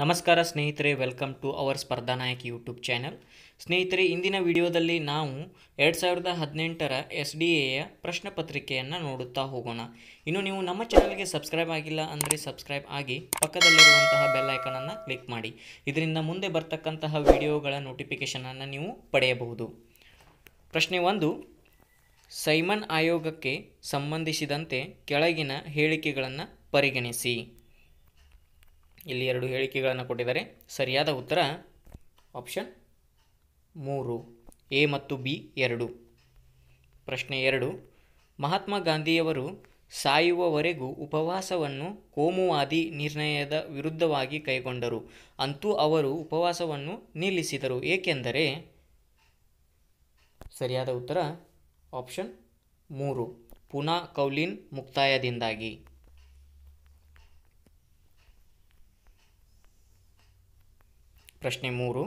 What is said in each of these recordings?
ನಮಸ್ಕಾರ ಸ್ನೇಹಿತರೆ welcome to our ಸ್ಪರ್ಧಾ ನಾಯಕ್ ಯೂಟ್ಯೂಬ್ ಚಾನಲ್ ಸ್ನೇಹಿತರೆ ಇಂದಿನ ವಿಡಿಯೋದಲ್ಲಿ ನಾವು ಎರಡು ಸಾವಿರದ ಹದಿನೆಂಟರ ಎಸ್ ಡಿ ಎಯ ಪ್ರಶ್ನೆ ಪತ್ರಿಕೆಯನ್ನು ನೋಡುತ್ತಾ ಹೋಗೋಣ ಇನ್ನು ನೀವು ನಮ್ಮ ಚಾನಲ್ಗೆ ಸಬ್ಸ್ಕ್ರೈಬ್ ಆಗಿಲ್ಲ ಅಂದರೆ ಸಬ್ಸ್ಕ್ರೈಬ್ ಆಗಿ ಪಕ್ಕದಲ್ಲಿರುವಂತಹ ಬೆಲ್ ಐಕನನ್ನು ಕ್ಲಿಕ್ ಮಾಡಿ ಇದರಿಂದ ಮುಂದೆ ಬರ್ತಕ್ಕಂತಹ ವಿಡಿಯೋಗಳ ನೋಟಿಫಿಕೇಷನನ್ನು ನೀವು ಪಡೆಯಬಹುದು ಪ್ರಶ್ನೆ ಒಂದು ಸೈಮನ್ ಆಯೋಗಕ್ಕೆ ಸಂಬಂಧಿಸಿದಂತೆ ಕೆಳಗಿನ ಹೇಳಿಕೆಗಳನ್ನು ಪರಿಗಣಿಸಿ ಇಲ್ಲಿ ಎರಡು ಹೇಳಿಕೆಗಳನ್ನು ಕೊಟ್ಟಿದ್ದಾರೆ ಸರಿಯಾದ ಉತ್ತರ ಆಪ್ಷನ್ ಮೂರು ಎ ಮತ್ತು ಬಿ ಎರಡು ಪ್ರಶ್ನೆ ಎರಡು ಮಹಾತ್ಮ ಗಾಂಧಿಯವರು ಸಾಯುವವರೆಗೂ ಉಪವಾಸವನ್ನು ಕೋಮುವಾದಿ ನಿರ್ಣಯದ ವಿರುದ್ಧವಾಗಿ ಕೈಗೊಂಡರು ಅಂತೂ ಅವರು ಉಪವಾಸವನ್ನು ನಿಲ್ಲಿಸಿದರು ಏಕೆಂದರೆ ಸರಿಯಾದ ಉತ್ತರ ಆಪ್ಷನ್ ಮೂರು ಪುನಾ ಕೌಲಿನ್ ಮುಕ್ತಾಯದಿಂದಾಗಿ ಪ್ರಶ್ನೆ ಮೂರು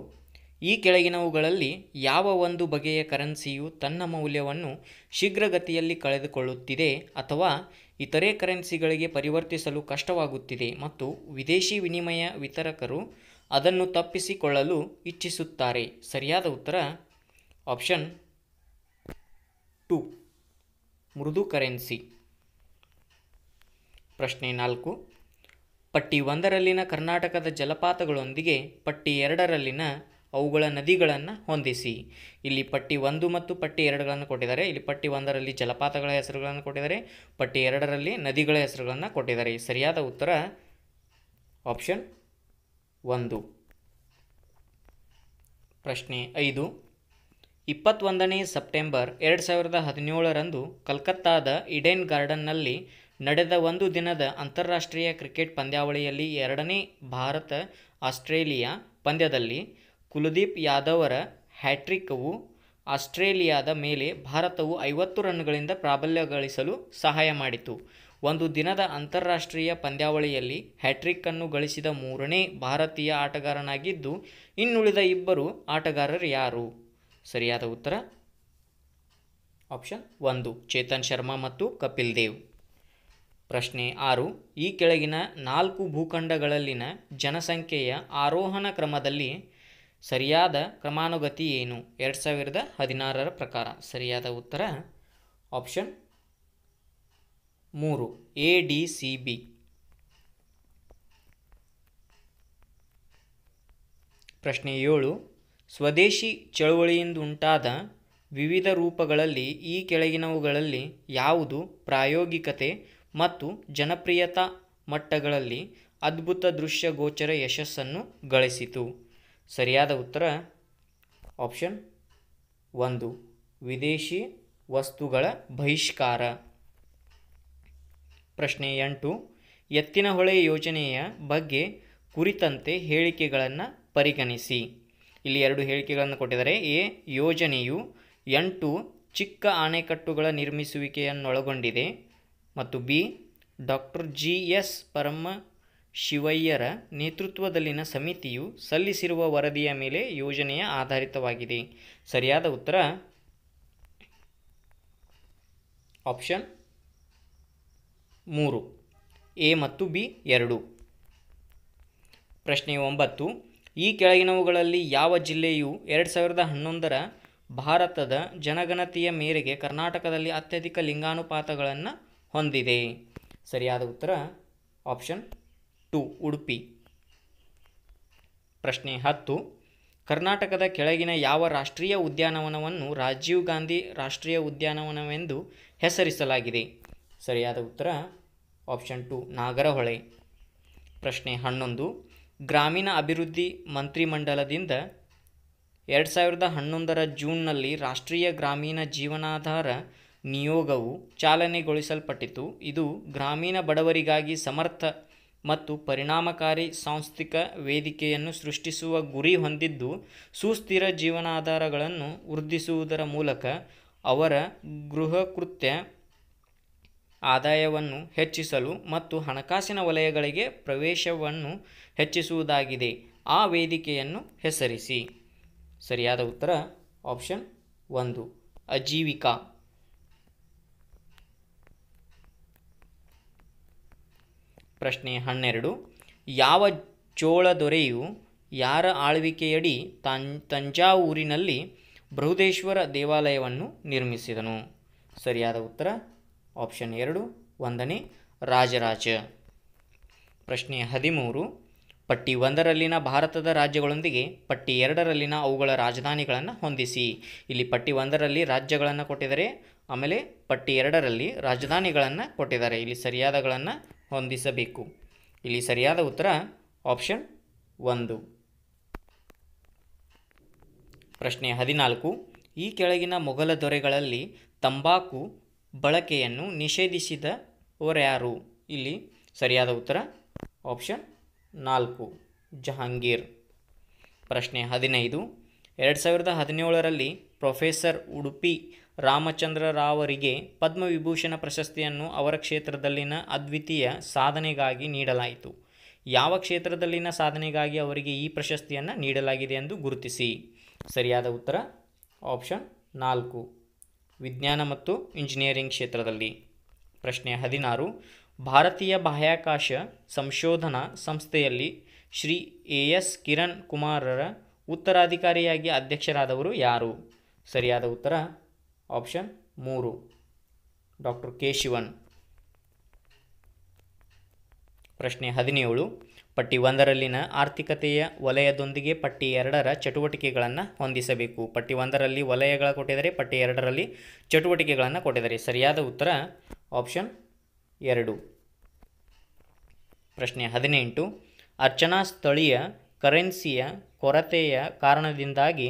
ಈ ಕೆಳಗಿನವುಗಳಲ್ಲಿ ಯಾವ ಒಂದು ಬಗೆಯ ಕರೆನ್ಸಿಯು ತನ್ನ ಮೌಲ್ಯವನ್ನು ಶೀಘ್ರಗತಿಯಲ್ಲಿ ಕಳೆದುಕೊಳ್ಳುತ್ತಿದೆ ಅಥವಾ ಇತರೆ ಕರೆನ್ಸಿಗಳಿಗೆ ಪರಿವರ್ತಿಸಲು ಕಷ್ಟವಾಗುತ್ತಿದೆ ಮತ್ತು ವಿದೇಶಿ ವಿನಿಮಯ ವಿತರಕರು ಅದನ್ನು ತಪ್ಪಿಸಿಕೊಳ್ಳಲು ಇಚ್ಛಿಸುತ್ತಾರೆ ಸರಿಯಾದ ಉತ್ತರ ಆಪ್ಷನ್ ಟು ಮೃದು ಕರೆನ್ಸಿ ಪ್ರಶ್ನೆ ನಾಲ್ಕು ಪಟ್ಟಿ ಒಂದರಲ್ಲಿನ ಕರ್ನಾಟಕದ ಜಲಪಾತಗಳೊಂದಿಗೆ ಪಟ್ಟಿ ಎರಡರಲ್ಲಿನ ಅವುಗಳ ನದಿಗಳನ್ನು ಹೊಂದಿಸಿ ಇಲ್ಲಿ ಪಟ್ಟಿ ಒಂದು ಮತ್ತು ಪಟ್ಟಿ ಎರಡುಗಳನ್ನು ಕೊಟ್ಟಿದ್ದಾರೆ ಇಲ್ಲಿ ಪಟ್ಟಿ ಒಂದರಲ್ಲಿ ಜಲಪಾತಗಳ ಹೆಸರುಗಳನ್ನು ಕೊಟ್ಟಿದ್ದಾರೆ ಪಟ್ಟಿ ಎರಡರಲ್ಲಿ ನದಿಗಳ ಹೆಸರುಗಳನ್ನು ಕೊಟ್ಟಿದ್ದಾರೆ ಸರಿಯಾದ ಉತ್ತರ ಆಪ್ಷನ್ ಒಂದು ಪ್ರಶ್ನೆ ಐದು ಇಪ್ಪತ್ತೊಂದನೇ ಸೆಪ್ಟೆಂಬರ್ ಎರಡು ಸಾವಿರದ ಹದಿನೇಳರಂದು ಕಲ್ಕತ್ತಾದ ಇಡೆನ್ ಗಾರ್ಡನ್ನಲ್ಲಿ ನಡೆದ ಒಂದು ದಿನದ ಅಂತಾರಾಷ್ಟ್ರೀಯ ಕ್ರಿಕೆಟ್ ಪಂದ್ಯಾವಳಿಯಲ್ಲಿ ಎರಡನೇ ಭಾರತ ಆಸ್ಟ್ರೇಲಿಯಾ ಪಂದ್ಯದಲ್ಲಿ ಕುಲದೀಪ್ ಯಾದವರ ಹ್ಯಾಟ್ರಿಕ್ವು ಆಸ್ಟ್ರೇಲಿಯಾದ ಮೇಲೆ ಭಾರತವು ಐವತ್ತು ರನ್ಗಳಿಂದ ಪ್ರಾಬಲ್ಯ ಗಳಿಸಲು ಸಹಾಯ ಮಾಡಿತು ಒಂದು ದಿನದ ಅಂತಾರಾಷ್ಟ್ರೀಯ ಪಂದ್ಯಾವಳಿಯಲ್ಲಿ ಹ್ಯಾಟ್ರಿಕ್ಕನ್ನು ಗಳಿಸಿದ ಮೂರನೇ ಭಾರತೀಯ ಆಟಗಾರನಾಗಿದ್ದು ಇನ್ನುಳಿದ ಇಬ್ಬರು ಆಟಗಾರರು ಯಾರು ಸರಿಯಾದ ಉತ್ತರ ಆಪ್ಷನ್ ಒಂದು ಚೇತನ್ ಶರ್ಮಾ ಮತ್ತು ಕಪಿಲ್ ದೇವ್ ಪ್ರಶ್ನೆ ಆರು ಈ ಕೆಳಗಿನ ನಾಲ್ಕು ಭೂಖಂಡಗಳಲ್ಲಿನ ಜನಸಂಖ್ಯೆಯ ಆರೋಹಣ ಕ್ರಮದಲ್ಲಿ ಸರಿಯಾದ ಕ್ರಮಾನುಗತಿ ಏನು ಎರಡು ಸಾವಿರದ ಹದಿನಾರರ ಪ್ರಕಾರ ಸರಿಯಾದ ಉತ್ತರ ಆಪ್ಷನ್ ಮೂರು ಎ ಡಿ ಸಿ ಬಿ ಪ್ರಶ್ನೆ ಏಳು ಸ್ವದೇಶಿ ಚಳುವಳಿಯಿಂದುಂಟಾದ ವಿವಿಧ ರೂಪಗಳಲ್ಲಿ ಈ ಕೆಳಗಿನವುಗಳಲ್ಲಿ ಯಾವುದು ಪ್ರಾಯೋಗಿಕತೆ ಮತ್ತು ಜನಪ್ರಿಯತಾ ಮಟ್ಟಗಳಲ್ಲಿ ಅದ್ಭುತ ದೃಶ್ಯಗೋಚರ ಯಶಸ್ಸನ್ನು ಗಳಿಸಿತು ಸರಿಯಾದ ಉತ್ತರ ಆಪ್ಷನ್ ಒಂದು ವಿದೇಶಿ ವಸ್ತುಗಳ ಬಹಿಷ್ಕಾರ ಪ್ರಶ್ನೆ ಎಂಟು ಎತ್ತಿನಹೊಳೆ ಯೋಜನೆಯ ಬಗ್ಗೆ ಕುರಿತಂತೆ ಹೇಳಿಕೆಗಳನ್ನು ಪರಿಗಣಿಸಿ ಇಲ್ಲಿ ಎರಡು ಹೇಳಿಕೆಗಳನ್ನು ಕೊಟ್ಟಿದ್ದಾರೆ ಎ ಯೋಜನೆಯು ಎಂಟು ಚಿಕ್ಕ ಆಣೆಕಟ್ಟುಗಳ ನಿರ್ಮಿಸುವಿಕೆಯನ್ನೊಳಗೊಂಡಿದೆ ಮತ್ತು ಬಿ ಡಾಕ್ಟರ್ ಜಿ ಎಸ್ ಪರಮ ಶಿವಯ್ಯರ ನೇತೃತ್ವದಲ್ಲಿನ ಸಮಿತಿಯು ಸಲ್ಲಿಸಿರುವ ವರದಿಯ ಮೇಲೆ ಯೋಜನೆಯ ಆಧಾರಿತವಾಗಿದೆ ಸರಿಯಾದ ಉತ್ತರ ಆಪ್ಷನ್ ಮೂರು ಎ ಮತ್ತು ಬಿ ಎರಡು ಪ್ರಶ್ನೆ ಒಂಬತ್ತು ಈ ಕೆಳಗಿನವುಗಳಲ್ಲಿ ಯಾವ ಜಿಲ್ಲೆಯು ಎರಡು ಸಾವಿರದ ಹನ್ನೊಂದರ ಭಾರತದ ಜನಗಣತಿಯ ಮೇರೆಗೆ ಕರ್ನಾಟಕದಲ್ಲಿ ಅತ್ಯಧಿಕ ಲಿಂಗಾನುಪಾತಗಳನ್ನು ಹೊಂದಿದೆ ಸರಿಯಾದ ಉತ್ತರ ಆಪ್ಷನ್ ಟು ಉಡುಪಿ ಪ್ರಶ್ನೆ ಹತ್ತು ಕರ್ನಾಟಕದ ಕೆಳಗಿನ ಯಾವ ರಾಷ್ಟ್ರೀಯ ಉದ್ಯಾನವನವನ್ನು ರಾಜೀವ್ ಗಾಂಧಿ ರಾಷ್ಟ್ರೀಯ ಉದ್ಯಾನವನವೆಂದು ಹೆಸರಿಸಲಾಗಿದೆ ಸರಿಯಾದ ಉತ್ತರ ಆಪ್ಷನ್ ಟು ನಾಗರಹೊಳೆ ಪ್ರಶ್ನೆ ಹನ್ನೊಂದು ಗ್ರಾಮೀಣ ಅಭಿವೃದ್ಧಿ ಮಂತ್ರಿಮಂಡಲದಿಂದ ಎರಡು ಸಾವಿರದ ಹನ್ನೊಂದರ ಜೂನ್ನಲ್ಲಿ ರಾಷ್ಟ್ರೀಯ ಗ್ರಾಮೀಣ ಜೀವನಾಧಾರ ನಿಯೋಗವು ಚಾಲನೆಗೊಳಿಸಲ್ಪಟ್ಟಿತು ಇದು ಗ್ರಾಮೀಣ ಬಡವರಿಗಾಗಿ ಸಮರ್ಥ ಮತ್ತು ಪರಿಣಾಮಕಾರಿ ಸಾಂಸ್ಥಿಕ ವೇದಿಕೆಯನ್ನು ಸೃಷ್ಟಿಸುವ ಗುರಿ ಹೊಂದಿದ್ದು ಸುಸ್ಥಿರ ಜೀವನಾಧಾರಗಳನ್ನು ವೃದ್ಧಿಸುವುದರ ಮೂಲಕ ಅವರ ಕೃತ್ಯ ಆದಾಯವನ್ನು ಹೆಚ್ಚಿಸಲು ಮತ್ತು ಹಣಕಾಸಿನ ವಲಯಗಳಿಗೆ ಪ್ರವೇಶವನ್ನು ಹೆಚ್ಚಿಸುವುದಾಗಿದೆ ಆ ವೇದಿಕೆಯನ್ನು ಹೆಸರಿಸಿ ಸರಿಯಾದ ಉತ್ತರ ಆಪ್ಷನ್ ಒಂದು ಅಜೀವಿಕಾ ಪ್ರಶ್ನೆ ಹನ್ನೆರಡು ಯಾವ ಚೋಳ ದೊರೆಯು ಯಾರ ಆಳ್ವಿಕೆಯಡಿ ತಂ ತಂಜಾವೂರಿನಲ್ಲಿ ಬೃಹದೇಶ್ವರ ದೇವಾಲಯವನ್ನು ನಿರ್ಮಿಸಿದನು ಸರಿಯಾದ ಉತ್ತರ ಆಪ್ಷನ್ ಎರಡು ಒಂದನೇ ರಾಜರಾಜ ಪ್ರಶ್ನೆ ಹದಿಮೂರು ಪಟ್ಟಿ ಒಂದರಲ್ಲಿನ ಭಾರತದ ರಾಜ್ಯಗಳೊಂದಿಗೆ ಪಟ್ಟಿ ಎರಡರಲ್ಲಿನ ಅವುಗಳ ರಾಜಧಾನಿಗಳನ್ನು ಹೊಂದಿಸಿ ಇಲ್ಲಿ ಪಟ್ಟಿ ಒಂದರಲ್ಲಿ ರಾಜ್ಯಗಳನ್ನು ಕೊಟ್ಟಿದ್ದಾರೆ ಆಮೇಲೆ ಪಟ್ಟಿ ಎರಡರಲ್ಲಿ ರಾಜಧಾನಿಗಳನ್ನು ಕೊಟ್ಟಿದ್ದಾರೆ ಇಲ್ಲಿ ಸರಿಯಾದಗಳನ್ನು ಹೊಂದಿಸಬೇಕು ಇಲ್ಲಿ ಸರಿಯಾದ ಉತ್ತರ ಆಪ್ಷನ್ ಒಂದು ಪ್ರಶ್ನೆ ಹದಿನಾಲ್ಕು ಈ ಕೆಳಗಿನ ಮೊಘಲ ದೊರೆಗಳಲ್ಲಿ ತಂಬಾಕು ಬಳಕೆಯನ್ನು ನಿಷೇಧಿಸಿದವರ್ಯಾರು ಇಲ್ಲಿ ಸರಿಯಾದ ಉತ್ತರ ಆಪ್ಷನ್ ನಾಲ್ಕು ಜಹಾಂಗೀರ್ ಪ್ರಶ್ನೆ ಹದಿನೈದು ಎರಡು ಸಾವಿರದ ಹದಿನೇಳರಲ್ಲಿ ಪ್ರೊಫೆಸರ್ ಉಡುಪಿ ರಾಮಚಂದ್ರ ರಾವರಿಗೆ ಪದ್ಮವಿಭೂಷಣ ಪ್ರಶಸ್ತಿಯನ್ನು ಅವರ ಕ್ಷೇತ್ರದಲ್ಲಿನ ಅದ್ವಿತೀಯ ಸಾಧನೆಗಾಗಿ ನೀಡಲಾಯಿತು ಯಾವ ಕ್ಷೇತ್ರದಲ್ಲಿನ ಸಾಧನೆಗಾಗಿ ಅವರಿಗೆ ಈ ಪ್ರಶಸ್ತಿಯನ್ನು ನೀಡಲಾಗಿದೆ ಎಂದು ಗುರುತಿಸಿ ಸರಿಯಾದ ಉತ್ತರ ಆಪ್ಷನ್ ನಾಲ್ಕು ವಿಜ್ಞಾನ ಮತ್ತು ಇಂಜಿನಿಯರಿಂಗ್ ಕ್ಷೇತ್ರದಲ್ಲಿ ಪ್ರಶ್ನೆ ಹದಿನಾರು ಭಾರತೀಯ ಬಾಹ್ಯಾಕಾಶ ಸಂಶೋಧನಾ ಸಂಸ್ಥೆಯಲ್ಲಿ ಶ್ರೀ ಎ ಎಸ್ ಕಿರಣ್ ಕುಮಾರರ ಉತ್ತರಾಧಿಕಾರಿಯಾಗಿ ಅಧ್ಯಕ್ಷರಾದವರು ಯಾರು ಸರಿಯಾದ ಉತ್ತರ ಆಪ್ಷನ್ ಮೂರು ಡಾಕ್ಟರ್ ಕೆ ಶಿವನ್ ಪ್ರಶ್ನೆ ಹದಿನೇಳು ಪಟ್ಟಿ ಒಂದರಲ್ಲಿನ ಆರ್ಥಿಕತೆಯ ವಲಯದೊಂದಿಗೆ ಪಟ್ಟಿ ಎರಡರ ಚಟುವಟಿಕೆಗಳನ್ನು ಹೊಂದಿಸಬೇಕು ಪಟ್ಟಿ ಒಂದರಲ್ಲಿ ವಲಯಗಳ ಕೊಟ್ಟಿದರೆ ಪಟ್ಟಿ ಎರಡರಲ್ಲಿ ಚಟುವಟಿಕೆಗಳನ್ನು ಕೊಟ್ಟಿದ್ದಾರೆ ಸರಿಯಾದ ಉತ್ತರ ಆಪ್ಷನ್ ಎರಡು ಪ್ರಶ್ನೆ ಹದಿನೆಂಟು ಅರ್ಚನಾ ಸ್ಥಳೀಯ ಕರೆನ್ಸಿಯ ಕೊರತೆಯ ಕಾರಣದಿಂದಾಗಿ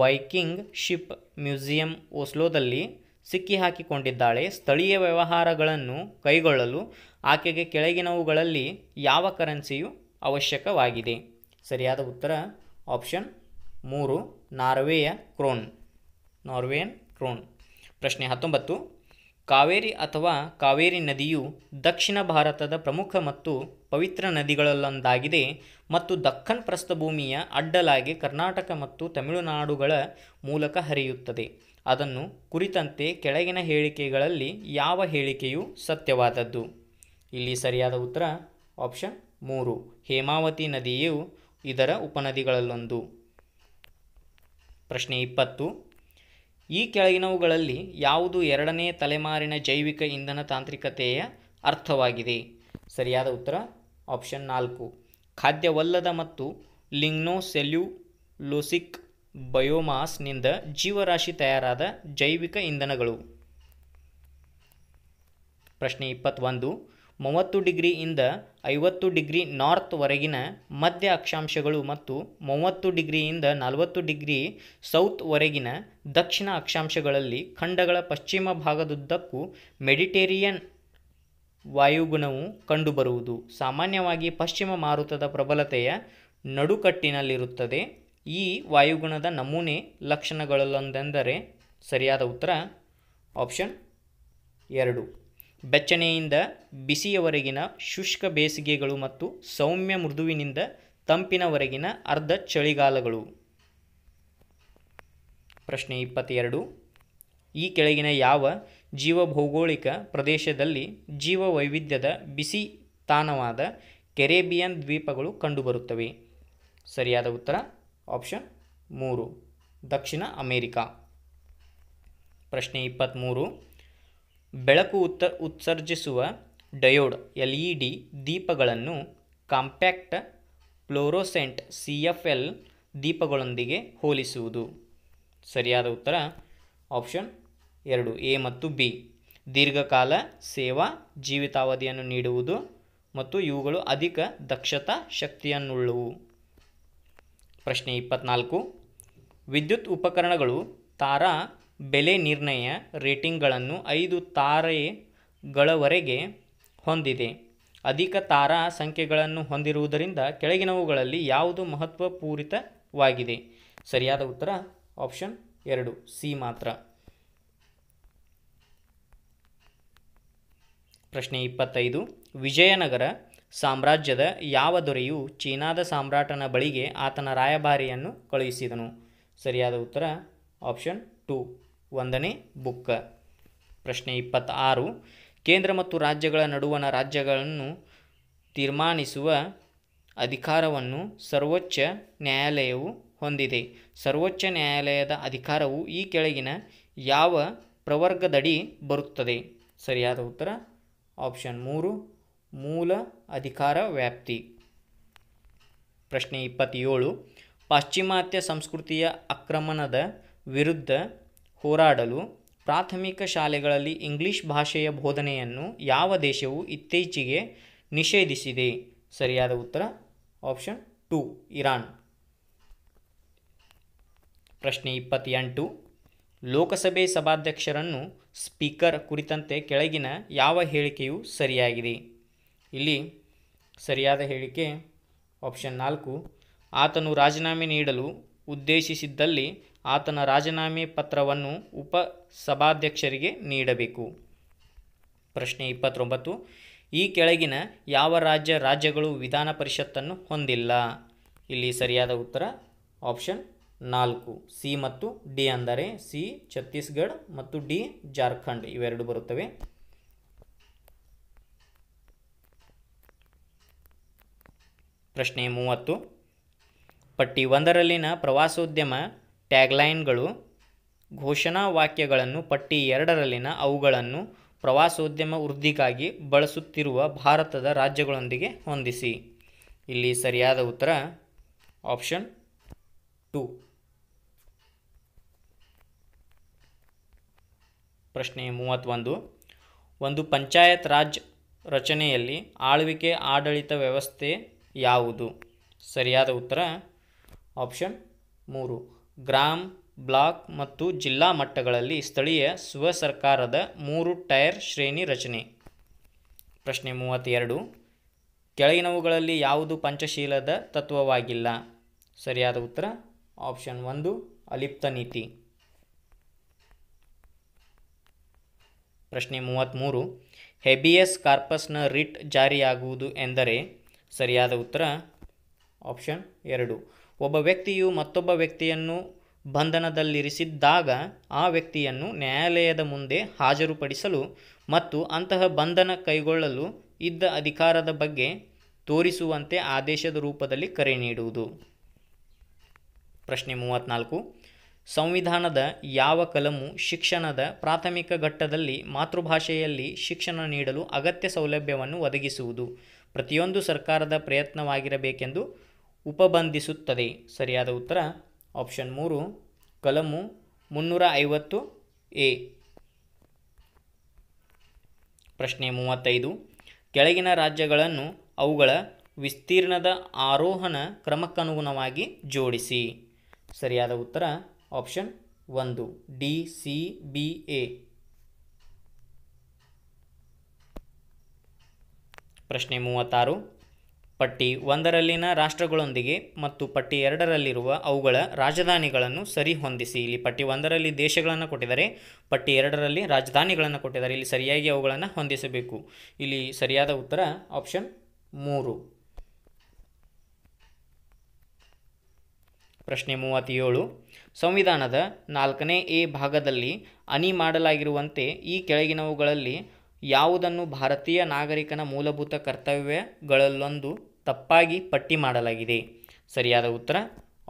ವೈಕಿಂಗ್ ಶಿಪ್ ಮ್ಯೂಸಿಯಂ ಓಸ್ಲೋದಲ್ಲಿ ಸಿಕ್ಕಿಹಾಕಿಕೊಂಡಿದ್ದಾಳೆ ಸ್ಥಳೀಯ ವ್ಯವಹಾರಗಳನ್ನು ಕೈಗೊಳ್ಳಲು ಆಕೆಗೆ ಕೆಳಗಿನವುಗಳಲ್ಲಿ ಯಾವ ಕರೆನ್ಸಿಯು ಅವಶ್ಯಕವಾಗಿದೆ ಸರಿಯಾದ ಉತ್ತರ ಆಪ್ಷನ್ ಮೂರು ನಾರ್ವೆಯ ಕ್ರೋನ್ ನಾರ್ವೆಯನ್ ಕ್ರೋನ್ ಪ್ರಶ್ನೆ ಹತ್ತೊಂಬತ್ತು ಕಾವೇರಿ ಅಥವಾ ಕಾವೇರಿ ನದಿಯು ದಕ್ಷಿಣ ಭಾರತದ ಪ್ರಮುಖ ಮತ್ತು ಪವಿತ್ರ ನದಿಗಳಲ್ಲೊಂದಾಗಿದೆ ಮತ್ತು ದಕ್ಕನ್ ಪ್ರಸ್ಥಭೂಮಿಯ ಅಡ್ಡಲಾಗಿ ಕರ್ನಾಟಕ ಮತ್ತು ತಮಿಳುನಾಡುಗಳ ಮೂಲಕ ಹರಿಯುತ್ತದೆ ಅದನ್ನು ಕುರಿತಂತೆ ಕೆಳಗಿನ ಹೇಳಿಕೆಗಳಲ್ಲಿ ಯಾವ ಹೇಳಿಕೆಯು ಸತ್ಯವಾದದ್ದು ಇಲ್ಲಿ ಸರಿಯಾದ ಉತ್ತರ ಆಪ್ಷನ್ ಮೂರು ಹೇಮಾವತಿ ನದಿಯು ಇದರ ಉಪನದಿಗಳಲ್ಲೊಂದು ಪ್ರಶ್ನೆ ಇಪ್ಪತ್ತು ಈ ಕೆಳಗಿನವುಗಳಲ್ಲಿ ಯಾವುದು ಎರಡನೇ ತಲೆಮಾರಿನ ಜೈವಿಕ ಇಂಧನ ತಾಂತ್ರಿಕತೆಯ ಅರ್ಥವಾಗಿದೆ ಸರಿಯಾದ ಉತ್ತರ ಆಪ್ಷನ್ ನಾಲ್ಕು ಖಾದ್ಯವಲ್ಲದ ಮತ್ತು ಲಿಂಗ್ನೋಸೆಲ್ಯುಲೋಸಿಕ್ ಬಯೋಮಾಸ್ನಿಂದ ಜೀವರಾಶಿ ತಯಾರಾದ ಜೈವಿಕ ಇಂಧನಗಳು ಪ್ರಶ್ನೆ ಇಪ್ಪತ್ತೊಂದು ಮೂವತ್ತು ಡಿಗ್ರಿಯಿಂದ ಐವತ್ತು ಡಿಗ್ರಿ ನಾರ್ತ್ವರೆಗಿನ ಮಧ್ಯ ಅಕ್ಷಾಂಶಗಳು ಮತ್ತು ಮೂವತ್ತು ಡಿಗ್ರಿಯಿಂದ ನಲವತ್ತು ಡಿಗ್ರಿ ಸೌತ್ವರೆಗಿನ ದಕ್ಷಿಣ ಅಕ್ಷಾಂಶಗಳಲ್ಲಿ ಖಂಡಗಳ ಪಶ್ಚಿಮ ಭಾಗದುದ್ದಕ್ಕೂ ಮೆಡಿಟೇರಿಯನ್ ವಾಯುಗುಣವು ಕಂಡುಬರುವುದು ಸಾಮಾನ್ಯವಾಗಿ ಪಶ್ಚಿಮ ಮಾರುತದ ಪ್ರಬಲತೆಯ ನಡುಕಟ್ಟಿನಲ್ಲಿರುತ್ತದೆ ಈ ವಾಯುಗುಣದ ನಮೂನೆ ಲಕ್ಷಣಗಳಲ್ಲೊಂದೆಂದರೆ ಸರಿಯಾದ ಉತ್ತರ ಆಪ್ಷನ್ ಎರಡು ಬೆಚ್ಚನೆಯಿಂದ ಬಿಸಿಯವರೆಗಿನ ಶುಷ್ಕ ಬೇಸಿಗೆಗಳು ಮತ್ತು ಸೌಮ್ಯ ಮೃದುವಿನಿಂದ ತಂಪಿನವರೆಗಿನ ಅರ್ಧ ಚಳಿಗಾಲಗಳು ಪ್ರಶ್ನೆ ಇಪ್ಪತ್ತೆರಡು ಈ ಕೆಳಗಿನ ಯಾವ ಜೀವಭೌಗೋಳಿಕ ಪ್ರದೇಶದಲ್ಲಿ ಜೀವವೈವಿಧ್ಯದ ಬಿಸಿ ತಾಣವಾದ ಕೆರೇಬಿಯನ್ ದ್ವೀಪಗಳು ಕಂಡುಬರುತ್ತವೆ ಸರಿಯಾದ ಉತ್ತರ ಆಪ್ಷನ್ ಮೂರು ದಕ್ಷಿಣ ಅಮೇರಿಕಾ ಪ್ರಶ್ನೆ ಇಪ್ಪತ್ತ್ಮೂರು ಬೆಳಕು ಉತ್ತ ಉತ್ಸರ್ಜಿಸುವ ಡಯೋಡ್ ಎಲ್ ಇ ಡಿ ದೀಪಗಳನ್ನು compact fluorescent C F L ದೀಪಗಳೊಂದಿಗೆ ಹೋಲಿಸುವುದು ಸರಿಯಾದ ಉತ್ತರ ಆಪ್ಷನ್ ಎರಡು ಎ ಮತ್ತು ಬಿ ದೀರ್ಘಕಾಲ ಸೇವಾ ಜೀವಿತಾವಧಿಯನ್ನು ನೀಡುವುದು ಮತ್ತು ಇವುಗಳು ಅಧಿಕ ದಕ್ಷತಾ ಶಕ್ತಿಯನ್ನುಳ್ಳುವು ಪ್ರಶ್ನೆ ಇಪ್ಪತ್ನಾಲ್ಕು ವಿದ್ಯುತ್ ಉಪಕರಣಗಳು ತಾರಾ ಬೆಲೆ ನಿರ್ಣಯ ರೇಟಿಂಗ್ಗಳನ್ನು ಐದು ತಾರೆಗಳವರೆಗೆ ಹೊಂದಿದೆ ಅಧಿಕ ತಾರಾ ಸಂಖ್ಯೆಗಳನ್ನು ಹೊಂದಿರುವುದರಿಂದ ಕೆಳಗಿನವುಗಳಲ್ಲಿ ಯಾವುದು ಮಹತ್ವಪೂರಿತವಾಗಿದೆ ಸರಿಯಾದ ಉತ್ತರ ಆಪ್ಷನ್ ಎರಡು ಸಿ ಮಾತ್ರ ಪ್ರಶ್ನೆ ಇಪ್ಪತ್ತೈದು ವಿಜಯನಗರ ಸಾಮ್ರಾಜ್ಯದ ಯಾವ ದೊರೆಯು ಚೀನಾದ ಸಾಮ್ರಾಟನ ಬಳಿಗೆ ಆತನ ರಾಯಭಾರಿಯನ್ನು ಕಳುಹಿಸಿದನು ಸರಿಯಾದ ಉತ್ತರ ಆಪ್ಷನ್ ಟು ಒಂದನೇ ಬುಕ್ಕ ಪ್ರಶ್ನೆ ಇಪ್ಪತ್ತಾರು ಕೇಂದ್ರ ಮತ್ತು ರಾಜ್ಯಗಳ ನಡುವಣ ರಾಜ್ಯಗಳನ್ನು ತೀರ್ಮಾನಿಸುವ ಅಧಿಕಾರವನ್ನು ಸರ್ವೋಚ್ಚ ನ್ಯಾಯಾಲಯವು ಹೊಂದಿದೆ ಸರ್ವೋಚ್ಚ ನ್ಯಾಯಾಲಯದ ಅಧಿಕಾರವು ಈ ಕೆಳಗಿನ ಯಾವ ಪ್ರವರ್ಗದಡಿ ಬರುತ್ತದೆ ಸರಿಯಾದ ಉತ್ತರ ಆಪ್ಷನ್ ಮೂರು ಮೂಲ ಅಧಿಕಾರ ವ್ಯಾಪ್ತಿ ಪ್ರಶ್ನೆ ಇಪ್ಪತ್ತೇಳು ಪಾಶ್ಚಿಮಾತ್ಯ ಸಂಸ್ಕೃತಿಯ ಆಕ್ರಮಣದ ವಿರುದ್ಧ ಹೋರಾಡಲು ಪ್ರಾಥಮಿಕ ಶಾಲೆಗಳಲ್ಲಿ ಇಂಗ್ಲಿಷ್ ಭಾಷೆಯ ಬೋಧನೆಯನ್ನು ಯಾವ ದೇಶವು ಇತ್ತೀಚೆಗೆ ನಿಷೇಧಿಸಿದೆ ಸರಿಯಾದ ಉತ್ತರ ಆಪ್ಷನ್ ಟು ಇರಾನ್ ಪ್ರಶ್ನೆ ಇಪ್ಪತ್ತೆಂಟು ಲೋಕಸಭೆ ಸಭಾಧ್ಯಕ್ಷರನ್ನು ಸ್ಪೀಕರ್ ಕುರಿತಂತೆ ಕೆಳಗಿನ ಯಾವ ಹೇಳಿಕೆಯು ಸರಿಯಾಗಿದೆ ಇಲ್ಲಿ ಸರಿಯಾದ ಹೇಳಿಕೆ ಆಪ್ಷನ್ ನಾಲ್ಕು ಆತನು ರಾಜೀನಾಮೆ ನೀಡಲು ಉದ್ದೇಶಿಸಿದ್ದಲ್ಲಿ ಆತನ ರಾಜೀನಾಮೆ ಪತ್ರವನ್ನು ಉಪ ಸಭಾಧ್ಯಕ್ಷರಿಗೆ ನೀಡಬೇಕು ಪ್ರಶ್ನೆ ಇಪ್ಪತ್ತೊಂಬತ್ತು ಈ ಕೆಳಗಿನ ಯಾವ ರಾಜ್ಯ ರಾಜ್ಯಗಳು ವಿಧಾನ ಪರಿಷತ್ತನ್ನು ಹೊಂದಿಲ್ಲ ಇಲ್ಲಿ ಸರಿಯಾದ ಉತ್ತರ ಆಪ್ಷನ್ ನಾಲ್ಕು ಸಿ ಮತ್ತು ಡಿ ಅಂದರೆ ಸಿ ಛತ್ತೀಸ್ಗಢ ಮತ್ತು ಡಿ ಜಾರ್ಖಂಡ್ ಇವೆರಡು ಬರುತ್ತವೆ ಪ್ರಶ್ನೆ ಮೂವತ್ತು ಪಟ್ಟಿ ಒಂದರಲ್ಲಿನ ಪ್ರವಾಸೋದ್ಯಮ ಟ್ಯಾಗ್ಲೈನ್ಗಳು ಘೋಷಣಾ ವಾಕ್ಯಗಳನ್ನು ಪಟ್ಟಿ ಎರಡರಲ್ಲಿನ ಅವುಗಳನ್ನು ಪ್ರವಾಸೋದ್ಯಮ ವೃದ್ಧಿಗಾಗಿ ಬಳಸುತ್ತಿರುವ ಭಾರತದ ರಾಜ್ಯಗಳೊಂದಿಗೆ ಹೊಂದಿಸಿ ಇಲ್ಲಿ ಸರಿಯಾದ ಉತ್ತರ ಆಪ್ಷನ್ ಟು ಪ್ರಶ್ನೆ ಮೂವತ್ತೊಂದು ಒಂದು ಪಂಚಾಯತ್ ರಾಜ್ ರಚನೆಯಲ್ಲಿ ಆಳ್ವಿಕೆ ಆಡಳಿತ ವ್ಯವಸ್ಥೆ ಯಾವುದು ಸರಿಯಾದ ಉತ್ತರ ಆಪ್ಷನ್ ಮೂರು ಗ್ರಾಮ್ ಬ್ಲಾಕ್ ಮತ್ತು ಜಿಲ್ಲಾ ಮಟ್ಟಗಳಲ್ಲಿ ಸ್ಥಳೀಯ ಸರ್ಕಾರದ ಮೂರು ಟೈರ್ ಶ್ರೇಣಿ ರಚನೆ ಪ್ರಶ್ನೆ ಮೂವತ್ತೆರಡು ಕೆಳಗಿನವುಗಳಲ್ಲಿ ಯಾವುದು ಪಂಚಶೀಲದ ತತ್ವವಾಗಿಲ್ಲ ಸರಿಯಾದ ಉತ್ತರ ಆಪ್ಷನ್ ಒಂದು ಅಲಿಪ್ತ ನೀತಿ ಪ್ರಶ್ನೆ ಮೂವತ್ತ್ಮೂರು ಹೆಬಿಯಸ್ ಕಾರ್ಪಸ್ನ ರಿಟ್ ಜಾರಿಯಾಗುವುದು ಎಂದರೆ ಸರಿಯಾದ ಉತ್ತರ ಆಪ್ಷನ್ ಎರಡು ಒಬ್ಬ ವ್ಯಕ್ತಿಯು ಮತ್ತೊಬ್ಬ ವ್ಯಕ್ತಿಯನ್ನು ಬಂಧನದಲ್ಲಿರಿಸಿದ್ದಾಗ ಆ ವ್ಯಕ್ತಿಯನ್ನು ನ್ಯಾಯಾಲಯದ ಮುಂದೆ ಹಾಜರುಪಡಿಸಲು ಮತ್ತು ಅಂತಹ ಬಂಧನ ಕೈಗೊಳ್ಳಲು ಇದ್ದ ಅಧಿಕಾರದ ಬಗ್ಗೆ ತೋರಿಸುವಂತೆ ಆದೇಶದ ರೂಪದಲ್ಲಿ ಕರೆ ನೀಡುವುದು ಪ್ರಶ್ನೆ ಮೂವತ್ತ್ನಾಲ್ಕು ಸಂವಿಧಾನದ ಯಾವ ಕಲಮು ಶಿಕ್ಷಣದ ಪ್ರಾಥಮಿಕ ಘಟ್ಟದಲ್ಲಿ ಮಾತೃಭಾಷೆಯಲ್ಲಿ ಶಿಕ್ಷಣ ನೀಡಲು ಅಗತ್ಯ ಸೌಲಭ್ಯವನ್ನು ಒದಗಿಸುವುದು ಪ್ರತಿಯೊಂದು ಸರ್ಕಾರದ ಪ್ರಯತ್ನವಾಗಿರಬೇಕೆಂದು ಉಪಬಂಧಿಸುತ್ತದೆ ಸರಿಯಾದ ಉತ್ತರ ಆಪ್ಷನ್ ಮೂರು ಕಲಮು ಮುನ್ನೂರ ಐವತ್ತು ಎ ಪ್ರಶ್ನೆ ಮೂವತ್ತೈದು ಕೆಳಗಿನ ರಾಜ್ಯಗಳನ್ನು ಅವುಗಳ ವಿಸ್ತೀರ್ಣದ ಆರೋಹಣ ಕ್ರಮಕ್ಕನುಗುಣವಾಗಿ ಜೋಡಿಸಿ ಸರಿಯಾದ ಉತ್ತರ ಆಪ್ಷನ್ ಒಂದು ಡಿ ಸಿ ಬಿ ಎ ಪ್ರಶ್ನೆ ಮೂವತ್ತಾರು ಪಟ್ಟಿ ಒಂದರಲ್ಲಿನ ರಾಷ್ಟ್ರಗಳೊಂದಿಗೆ ಮತ್ತು ಪಟ್ಟಿ ಎರಡರಲ್ಲಿರುವ ಅವುಗಳ ರಾಜಧಾನಿಗಳನ್ನು ಸರಿ ಹೊಂದಿಸಿ ಇಲ್ಲಿ ಪಟ್ಟಿ ಒಂದರಲ್ಲಿ ದೇಶಗಳನ್ನು ಕೊಟ್ಟಿದ್ದಾರೆ ಪಟ್ಟಿ ಎರಡರಲ್ಲಿ ರಾಜಧಾನಿಗಳನ್ನು ಕೊಟ್ಟಿದ್ದಾರೆ ಇಲ್ಲಿ ಸರಿಯಾಗಿ ಅವುಗಳನ್ನು ಹೊಂದಿಸಬೇಕು ಇಲ್ಲಿ ಸರಿಯಾದ ಉತ್ತರ ಆಪ್ಷನ್ ಮೂರು ಪ್ರಶ್ನೆ ಮೂವತ್ತೇಳು ಸಂವಿಧಾನದ ನಾಲ್ಕನೇ ಎ ಭಾಗದಲ್ಲಿ ಅನಿ ಮಾಡಲಾಗಿರುವಂತೆ ಈ ಕೆಳಗಿನವುಗಳಲ್ಲಿ ಯಾವುದನ್ನು ಭಾರತೀಯ ನಾಗರಿಕನ ಮೂಲಭೂತ ಕರ್ತವ್ಯಗಳಲ್ಲೊಂದು ತಪ್ಪಾಗಿ ಪಟ್ಟಿ ಮಾಡಲಾಗಿದೆ ಸರಿಯಾದ ಉತ್ತರ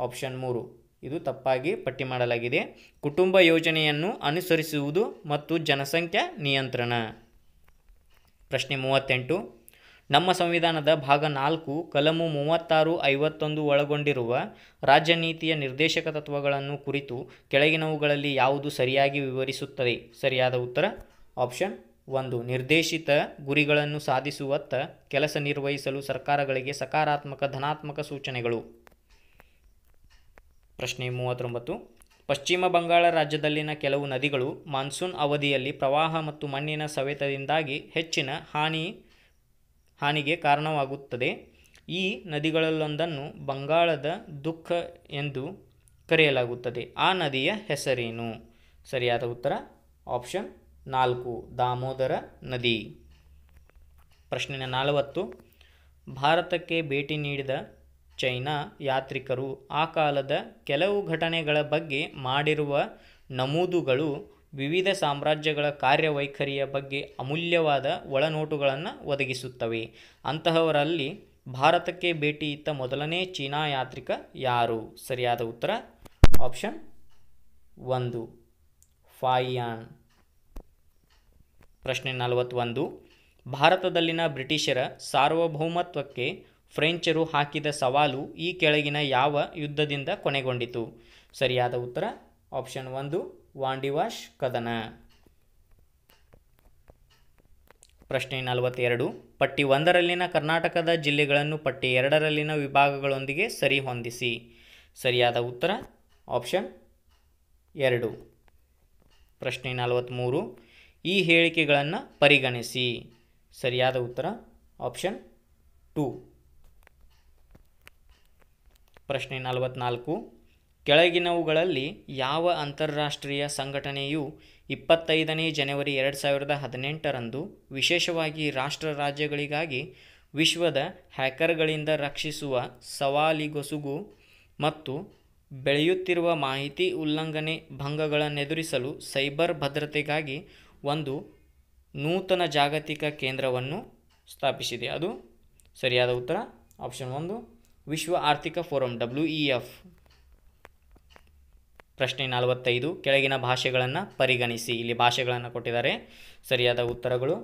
ಆಪ್ಷನ್ ಮೂರು ಇದು ತಪ್ಪಾಗಿ ಪಟ್ಟಿ ಮಾಡಲಾಗಿದೆ ಕುಟುಂಬ ಯೋಜನೆಯನ್ನು ಅನುಸರಿಸುವುದು ಮತ್ತು ಜನಸಂಖ್ಯಾ ನಿಯಂತ್ರಣ ಪ್ರಶ್ನೆ ಮೂವತ್ತೆಂಟು ನಮ್ಮ ಸಂವಿಧಾನದ ಭಾಗ ನಾಲ್ಕು ಕಲಮು ಮೂವತ್ತಾರು ಐವತ್ತೊಂದು ಒಳಗೊಂಡಿರುವ ರಾಜ್ಯ ನೀತಿಯ ನಿರ್ದೇಶಕ ತತ್ವಗಳನ್ನು ಕುರಿತು ಕೆಳಗಿನವುಗಳಲ್ಲಿ ಯಾವುದು ಸರಿಯಾಗಿ ವಿವರಿಸುತ್ತದೆ ಸರಿಯಾದ ಉತ್ತರ ಆಪ್ಷನ್ ಒಂದು ನಿರ್ದೇಶಿತ ಗುರಿಗಳನ್ನು ಸಾಧಿಸುವತ್ತ ಕೆಲಸ ನಿರ್ವಹಿಸಲು ಸರ್ಕಾರಗಳಿಗೆ ಸಕಾರಾತ್ಮಕ ಧನಾತ್ಮಕ ಸೂಚನೆಗಳು ಪ್ರಶ್ನೆ ಮೂವತ್ತೊಂಬತ್ತು ಪಶ್ಚಿಮ ಬಂಗಾಳ ರಾಜ್ಯದಲ್ಲಿನ ಕೆಲವು ನದಿಗಳು ಮಾನ್ಸೂನ್ ಅವಧಿಯಲ್ಲಿ ಪ್ರವಾಹ ಮತ್ತು ಮಣ್ಣಿನ ಸವೆತದಿಂದಾಗಿ ಹೆಚ್ಚಿನ ಹಾನಿ ಹಾನಿಗೆ ಕಾರಣವಾಗುತ್ತದೆ ಈ ನದಿಗಳಲ್ಲೊಂದನ್ನು ಬಂಗಾಳದ ದುಃಖ ಎಂದು ಕರೆಯಲಾಗುತ್ತದೆ ಆ ನದಿಯ ಹೆಸರೇನು ಸರಿಯಾದ ಉತ್ತರ ಆಪ್ಷನ್ ನಾಲ್ಕು ದಾಮೋದರ ನದಿ ಪ್ರಶ್ನೆ ನಲವತ್ತು ಭಾರತಕ್ಕೆ ಭೇಟಿ ನೀಡಿದ ಚೈನಾ ಯಾತ್ರಿಕರು ಆ ಕಾಲದ ಕೆಲವು ಘಟನೆಗಳ ಬಗ್ಗೆ ಮಾಡಿರುವ ನಮೂದುಗಳು ವಿವಿಧ ಸಾಮ್ರಾಜ್ಯಗಳ ಕಾರ್ಯವೈಖರಿಯ ಬಗ್ಗೆ ಅಮೂಲ್ಯವಾದ ಒಳನೋಟುಗಳನ್ನು ಒದಗಿಸುತ್ತವೆ ಅಂತಹವರಲ್ಲಿ ಭಾರತಕ್ಕೆ ಭೇಟಿ ಇತ್ತ ಮೊದಲನೇ ಚೀನಾ ಯಾತ್ರಿಕ ಯಾರು ಸರಿಯಾದ ಉತ್ತರ ಆಪ್ಷನ್ ಒಂದು ಫಾಯಿಯಾನ್ ಪ್ರಶ್ನೆ ನಲವತ್ತೊಂದು ಭಾರತದಲ್ಲಿನ ಬ್ರಿಟಿಷರ ಸಾರ್ವಭೌಮತ್ವಕ್ಕೆ ಫ್ರೆಂಚರು ಹಾಕಿದ ಸವಾಲು ಈ ಕೆಳಗಿನ ಯಾವ ಯುದ್ಧದಿಂದ ಕೊನೆಗೊಂಡಿತು ಸರಿಯಾದ ಉತ್ತರ ಆಪ್ಷನ್ ಒಂದು ವಾಂಡಿವಾಶ್ ಕದನ ಪ್ರಶ್ನೆ ನಲವತ್ತೆರಡು ಪಟ್ಟಿ ಒಂದರಲ್ಲಿನ ಕರ್ನಾಟಕದ ಜಿಲ್ಲೆಗಳನ್ನು ಪಟ್ಟಿ ಎರಡರಲ್ಲಿನ ವಿಭಾಗಗಳೊಂದಿಗೆ ಸರಿ ಹೊಂದಿಸಿ ಸರಿಯಾದ ಉತ್ತರ ಆಪ್ಷನ್ ಎರಡು ಪ್ರಶ್ನೆ ನಲವತ್ತ್ಮೂರು ಈ ಹೇಳಿಕೆಗಳನ್ನು ಪರಿಗಣಿಸಿ ಸರಿಯಾದ ಉತ್ತರ ಆಪ್ಷನ್ ಟೂ ಪ್ರಶ್ನೆ ನಲವತ್ನಾಲ್ಕು ಕೆಳಗಿನವುಗಳಲ್ಲಿ ಯಾವ ಅಂತಾರಾಷ್ಟ್ರೀಯ ಸಂಘಟನೆಯು ಇಪ್ಪತ್ತೈದನೇ ಜನವರಿ ಎರಡು ಸಾವಿರದ ಹದಿನೆಂಟರಂದು ವಿಶೇಷವಾಗಿ ರಾಷ್ಟ್ರ ರಾಜ್ಯಗಳಿಗಾಗಿ ವಿಶ್ವದ ಹ್ಯಾಕರ್ಗಳಿಂದ ರಕ್ಷಿಸುವ ಸವಾಲಿಗೊಸುಗು ಮತ್ತು ಬೆಳೆಯುತ್ತಿರುವ ಮಾಹಿತಿ ಉಲ್ಲಂಘನೆ ಭಂಗಗಳನ್ನೆದುರಿಸಲು ಸೈಬರ್ ಭದ್ರತೆಗಾಗಿ ಒಂದು ನೂತನ ಜಾಗತಿಕ ಕೇಂದ್ರವನ್ನು ಸ್ಥಾಪಿಸಿದೆ ಅದು ಸರಿಯಾದ ಉತ್ತರ ಆಪ್ಷನ್ ಒಂದು ವಿಶ್ವ ಆರ್ಥಿಕ ಫೋರಂ ಡಬ್ಲ್ಯೂ ಇ ಎಫ್ ಪ್ರಶ್ನೆ ನಲವತ್ತೈದು ಕೆಳಗಿನ ಭಾಷೆಗಳನ್ನು ಪರಿಗಣಿಸಿ ಇಲ್ಲಿ ಭಾಷೆಗಳನ್ನು ಕೊಟ್ಟಿದ್ದಾರೆ ಸರಿಯಾದ ಉತ್ತರಗಳು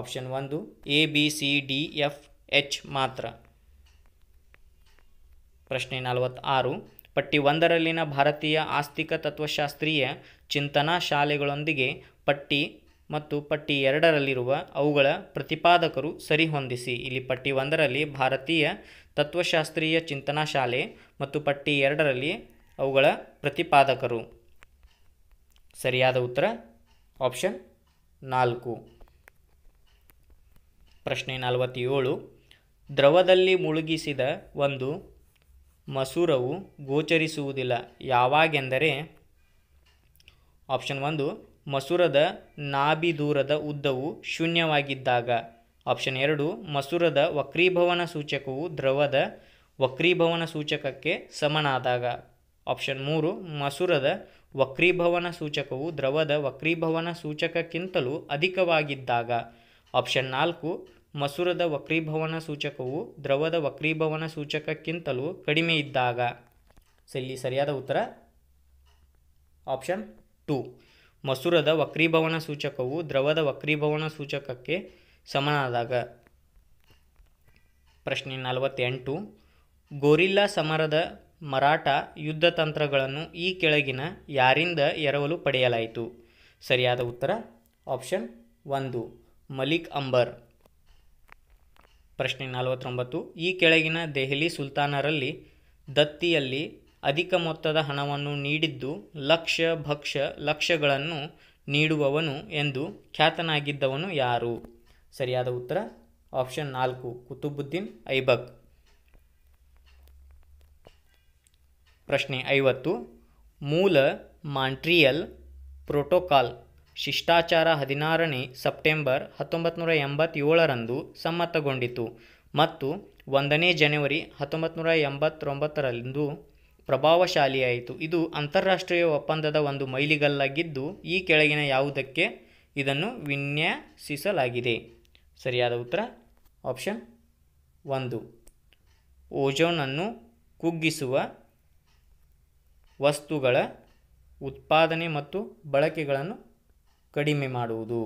ಆಪ್ಷನ್ ಒಂದು A B C D F H ಮಾತ್ರ ಪ್ರಶ್ನೆ ನಲವತ್ತಾರು ಪಟ್ಟಿ ಒಂದರಲ್ಲಿನ ಭಾರತೀಯ ಆಸ್ತಿಕ ತತ್ವಶಾಸ್ತ್ರೀಯ ಚಿಂತನಾ ಶಾಲೆಗಳೊಂದಿಗೆ ಪಟ್ಟಿ ಮತ್ತು ಪಟ್ಟಿ ಎರಡರಲ್ಲಿರುವ ಅವುಗಳ ಪ್ರತಿಪಾದಕರು ಸರಿಹೊಂದಿಸಿ ಇಲ್ಲಿ ಪಟ್ಟಿ ಒಂದರಲ್ಲಿ ಭಾರತೀಯ ತತ್ವಶಾಸ್ತ್ರೀಯ ಚಿಂತನಾ ಶಾಲೆ ಮತ್ತು ಪಟ್ಟಿ ಎರಡರಲ್ಲಿ ಅವುಗಳ ಪ್ರತಿಪಾದಕರು ಸರಿಯಾದ ಉತ್ತರ ಆಪ್ಷನ್ ನಾಲ್ಕು ಪ್ರಶ್ನೆ ನಲವತ್ತೇಳು ದ್ರವದಲ್ಲಿ ಮುಳುಗಿಸಿದ ಒಂದು ಮಸೂರವು ಗೋಚರಿಸುವುದಿಲ್ಲ ಯಾವಾಗೆಂದರೆ ಆಪ್ಷನ್ ಒಂದು ಮಸೂರದ ನಾಭಿದೂರದ ಉದ್ದವು ಶೂನ್ಯವಾಗಿದ್ದಾಗ ಆಪ್ಷನ್ ಎರಡು ಮಸೂರದ ವಕ್ರೀಭವನ ಸೂಚಕವು ದ್ರವದ ವಕ್ರೀಭವನ ಸೂಚಕಕ್ಕೆ ಸಮನಾದಾಗ ಆಪ್ಷನ್ ಮೂರು ಮಸೂರದ ವಕ್ರೀಭವನ ಸೂಚಕವು ದ್ರವದ ವಕ್ರೀಭವನ ಸೂಚಕಕ್ಕಿಂತಲೂ ಅಧಿಕವಾಗಿದ್ದಾಗ ಆಪ್ಷನ್ ನಾಲ್ಕು ಮಸೂರದ ವಕ್ರೀಭವನ ಸೂಚಕವು ದ್ರವದ ವಕ್ರೀಭವನ ಸೂಚಕಕ್ಕಿಂತಲೂ ಕಡಿಮೆ ಇದ್ದಾಗ ಇಲ್ಲಿ ಸರಿಯಾದ ಉತ್ತರ ಆಪ್ಷನ್ ಟು ಮಸೂರದ ವಕ್ರೀಭವನ ಸೂಚಕವು ದ್ರವದ ವಕ್ರೀಭವನ ಸೂಚಕಕ್ಕೆ ಸಮನಾದಾಗ ಪ್ರಶ್ನೆ ನಲವತ್ತೆಂಟು ಗೋರಿಲ್ಲಾ ಸಮರದ ಮರಾಠ ಯುದ್ಧ ತಂತ್ರಗಳನ್ನು ಈ ಕೆಳಗಿನ ಯಾರಿಂದ ಎರವಲು ಪಡೆಯಲಾಯಿತು ಸರಿಯಾದ ಉತ್ತರ ಆಪ್ಷನ್ ಒಂದು ಮಲಿಕ್ ಅಂಬರ್ ಪ್ರಶ್ನೆ ನಲವತ್ತೊಂಬತ್ತು ಈ ಕೆಳಗಿನ ದೆಹಲಿ ಸುಲ್ತಾನರಲ್ಲಿ ದತ್ತಿಯಲ್ಲಿ ಅಧಿಕ ಮೊತ್ತದ ಹಣವನ್ನು ನೀಡಿದ್ದು ಲಕ್ಷ ಭಕ್ಷ ಲಕ್ಷಗಳನ್ನು ನೀಡುವವನು ಎಂದು ಖ್ಯಾತನಾಗಿದ್ದವನು ಯಾರು ಸರಿಯಾದ ಉತ್ತರ ಆಪ್ಷನ್ ನಾಲ್ಕು ಕುತುಬುದ್ದೀನ್ ಐಬಕ್ ಪ್ರಶ್ನೆ ಐವತ್ತು ಮೂಲ ಮಾಂಟ್ರಿಯಲ್ ಪ್ರೋಟೋಕಾಲ್ ಶಿಷ್ಟಾಚಾರ ಹದಿನಾರನೇ ಸೆಪ್ಟೆಂಬರ್ ಹತ್ತೊಂಬತ್ತು ನೂರ ಎಂಬತ್ತೇಳರಂದು ಸಮ್ಮತಗೊಂಡಿತು ಮತ್ತು ಒಂದನೇ ಜನವರಿ ಹತ್ತೊಂಬತ್ತು ನೂರ ಎಂಬತ್ತೊಂಬತ್ತರಂದು ಪ್ರಭಾವಶಾಲಿಯಾಯಿತು ಇದು ಅಂತಾರಾಷ್ಟ್ರೀಯ ಒಪ್ಪಂದದ ಒಂದು ಮೈಲಿಗಲ್ಲಾಗಿದ್ದು ಈ ಕೆಳಗಿನ ಯಾವುದಕ್ಕೆ ಇದನ್ನು ವಿನ್ಯಾಸಿಸಲಾಗಿದೆ ಸರಿಯಾದ ಉತ್ತರ ಆಪ್ಷನ್ ಒಂದು ಓಜೋನನ್ನು ಕುಗ್ಗಿಸುವ ವಸ್ತುಗಳ ಉತ್ಪಾದನೆ ಮತ್ತು ಬಳಕೆಗಳನ್ನು ಕಡಿಮೆ ಮಾಡುವುದು